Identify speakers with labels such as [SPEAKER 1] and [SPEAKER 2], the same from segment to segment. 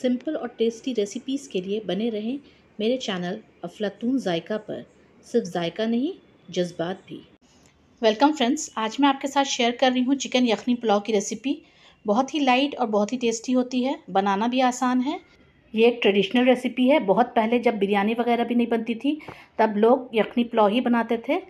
[SPEAKER 1] simple और tasty recipes के लिए बने रहें मेरे चैनल अफलातून जायका पर सिर्फ जायका नहीं जज्बात भी वेलकम फ्रेंड्स आज मैं आपके साथ शेयर कर रही हूँ चिकन यखनी पुलाव की रेसिपी बहुत ही लाइट और बहुत ही टेस्टी होती है बनाना भी आसान है ये एक ट्रेडिशनल रेसिपी है बहुत पहले जब बिरयानी वगैरह भी नहीं बनती थी तब लोग यखनी पुलाव ही बनाते थे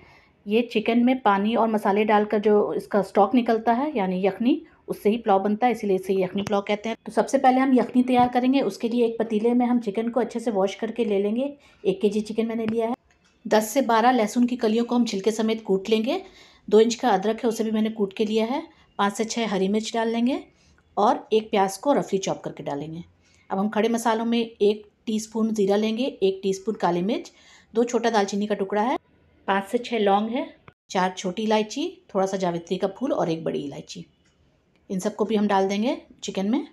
[SPEAKER 1] ये चिकन में पानी और मसाले डालकर जो इसका स्टॉक निकलता है यानी यखनी उससे ही पुलाव बनता है इसीलिए इसे यखनी पुलाव कहते हैं तो सबसे पहले हम यखनी तैयार करेंगे उसके लिए एक पतीले में हम चिकन को अच्छे से वॉश करके ले लेंगे एक के जी चिकन मैंने लिया है दस से बारह लहसुन की कलियों को हम छिलके समेत कूट लेंगे दो इंच का अदरक है उसे भी मैंने कूट के लिया है पाँच से छः हरी मिर्च डाल लेंगे और एक प्याज को रफली चॉप करके डालेंगे अब हम खड़े मसालों में एक टीस्पून ज़ीरा लेंगे एक टीस्पून काली मिर्च दो छोटा दालचीनी का टुकड़ा है पाँच से छः लौंग है चार छोटी इलायची थोड़ा सा जावित्री का फूल और एक बड़ी इलायची इन सबको भी हम डाल देंगे चिकन में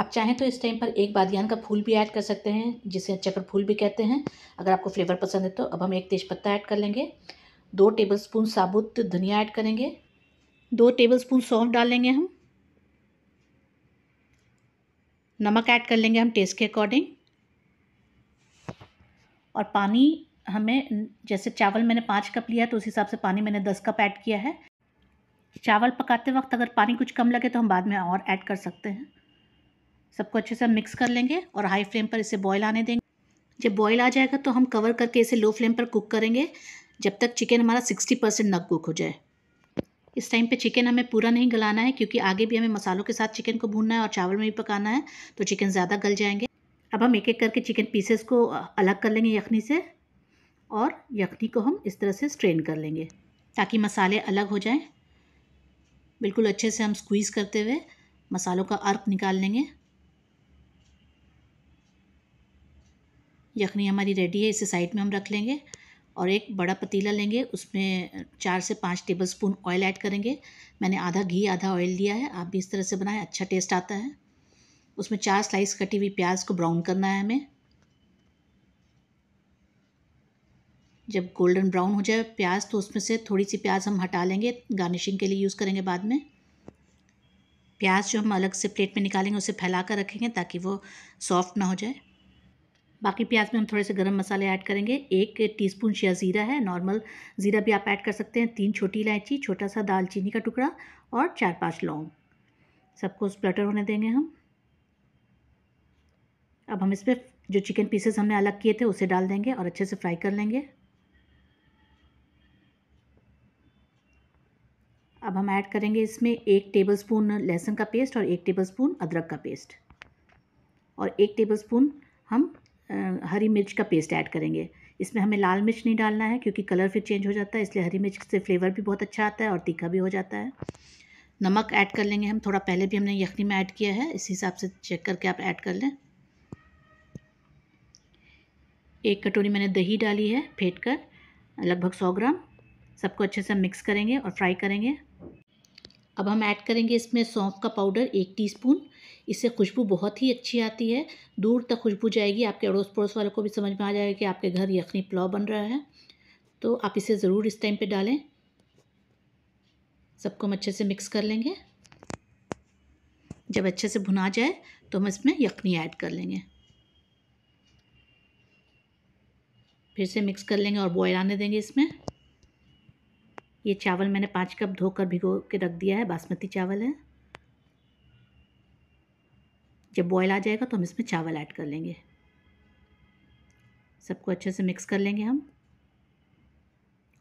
[SPEAKER 1] आप चाहें तो इस टाइम पर एक बादियान का फूल भी ऐड कर सकते हैं जिसे चक्र फूल भी कहते हैं अगर आपको फ्लेवर पसंद है तो अब हम एक तेज़पत्ता ऐड कर लेंगे दो टेबलस्पून साबुत धनिया ऐड करेंगे दो टेबलस्पून सौंफ डाल लेंगे हम नमक ऐड कर लेंगे हम टेस्ट के अकॉर्डिंग और पानी हमें जैसे चावल मैंने पाँच कप लिया तो उस हिसाब से पानी मैंने दस कप ऐड किया है चावल पकाते वक्त अगर पानी कुछ कम लगे तो हम बाद में और ऐड कर सकते हैं सबको अच्छे से मिक्स कर लेंगे और हाई फ्लेम पर इसे बॉयल आने देंगे जब बॉयल आ जाएगा तो हम कवर करके इसे लो फ्लेम पर कुक करेंगे जब तक चिकन हमारा सिक्सटी परसेंट नक कुक हो जाए इस टाइम पे चिकन हमें पूरा नहीं गलाना है क्योंकि आगे भी हमें मसालों के साथ चिकन को भूनना है और चावल में भी पकाना है तो चिकन ज़्यादा गल जाएंगे अब हम एक एक करके चिकन पीसेस को अलग कर लेंगे यखनी से और यखनी को हम इस तरह से स्ट्रेन कर लेंगे ताकि मसाले अलग हो जाएँ बिल्कुल अच्छे से हम स्क्वीज़ करते हुए मसालों का अर्क निकाल लेंगे यखनी हमारी रेडी है इसे साइड में हम रख लेंगे और एक बड़ा पतीला लेंगे उसमें चार से पाँच टेबल स्पून ऑयल ऐड करेंगे मैंने आधा घी आधा ऑयल लिया है आप भी इस तरह से बनाएं अच्छा टेस्ट आता है उसमें चार स्लाइस कटी हुई प्याज को ब्राउन करना है हमें जब गोल्डन ब्राउन हो जाए प्याज तो उसमें से थोड़ी सी प्याज हम हटा लेंगे गार्निशिंग के लिए यूज़ करेंगे बाद में प्याज जो हम अलग से प्लेट में निकालेंगे उसे फैला कर रखेंगे ताकि वो सॉफ्ट ना हो जाए बाकी प्याज में हम थोड़े से गरम मसाले ऐड करेंगे एक टीस्पून शिया ज़ीरा है नॉर्मल ज़ीरा भी आप ऐड कर सकते हैं तीन छोटी इलायची छोटा सा दालचीनी का टुकड़ा और चार पांच लौंग सबको स्प्लटर होने देंगे हम अब हम इसमें जो चिकन पीसेस हमने अलग किए थे उसे डाल देंगे और अच्छे से फ्राई कर लेंगे अब हम ऐड करेंगे इसमें एक टेबलस्पून लहसुन का पेस्ट और एक टेबलस्पून अदरक का पेस्ट और एक टेबलस्पून हम हरी मिर्च का पेस्ट ऐड करेंगे इसमें हमें लाल मिर्च नहीं डालना है क्योंकि कलर फिर चेंज हो जाता है इसलिए हरी मिर्च से फ्लेवर भी बहुत अच्छा आता है और तीखा भी हो जाता है नमक ऐड कर लेंगे हम थोड़ा पहले भी हमने यखनी में ऐड किया है इस हिसाब से चेक करके आप ऐड कर लें एक कटोरी मैंने दही डाली है फेंट कर लगभग सौ ग्राम सबको अच्छे से मिक्स करेंगे और फ्राई करेंगे अब हम ऐड करेंगे इसमें सौंफ का पाउडर एक टीस्पून इससे खुशबू बहुत ही अच्छी आती है दूर तक खुशबू जाएगी आपके अड़ोस पड़ोस वालों को भी समझ में आ जाएगा कि आपके घर यखनी पुलाव बन रहा है तो आप इसे ज़रूर इस टाइम पे डालें सबको हम अच्छे से मिक्स कर लेंगे जब अच्छे से भुना जाए तो हम इसमें यखनी ऐड कर लेंगे फिर से मिक्स कर लेंगे और बॉयल आने देंगे इसमें ये चावल मैंने पाँच कप धोकर भिगो के रख दिया है बासमती चावल है जब बॉयल आ जाएगा तो हम इसमें चावल ऐड कर लेंगे सबको अच्छे से मिक्स कर लेंगे हम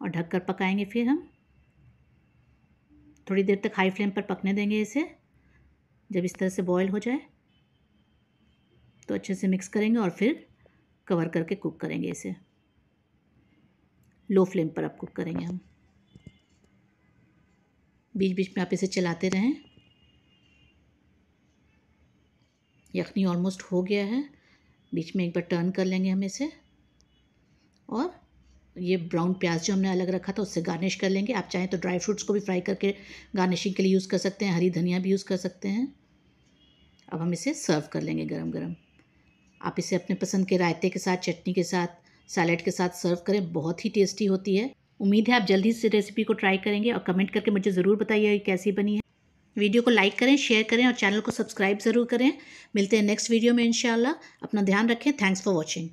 [SPEAKER 1] और ढक कर पकाएंगे फिर हम थोड़ी देर तक हाई फ्लेम पर पकने देंगे इसे जब इस तरह से बॉयल हो जाए तो अच्छे से मिक्स करेंगे और फिर कवर करके कुक करेंगे इसे लो फ्लेम पर अब कुक करेंगे हम बीच बीच में आप इसे चलाते रहें यखनी ऑलमोस्ट हो गया है बीच में एक बार टर्न कर लेंगे हम इसे और ये ब्राउन प्याज जो हमने अलग रखा था उससे गार्निश कर लेंगे आप चाहें तो ड्राई फ्रूट्स को भी फ्राई करके गार्निशिंग के लिए यूज़ कर सकते हैं हरी धनिया भी यूज़ कर सकते हैं अब हम इसे सर्व कर लेंगे गरम गरम आप इसे अपने पसंद के रायते के साथ चटनी के साथ सैलेड के साथ सर्व करें बहुत ही टेस्टी होती है उम्मीद है आप जल्दी से रेसिपी को ट्राई करेंगे और कमेंट करके मुझे ज़रूर बताइए कैसी बनी है वीडियो को लाइक करें शेयर करें और चैनल को सब्सक्राइब ज़रूर करें मिलते हैं नेक्स्ट वीडियो में इंशाल्लाह अपना ध्यान रखें थैंक्स फॉर वॉचिंग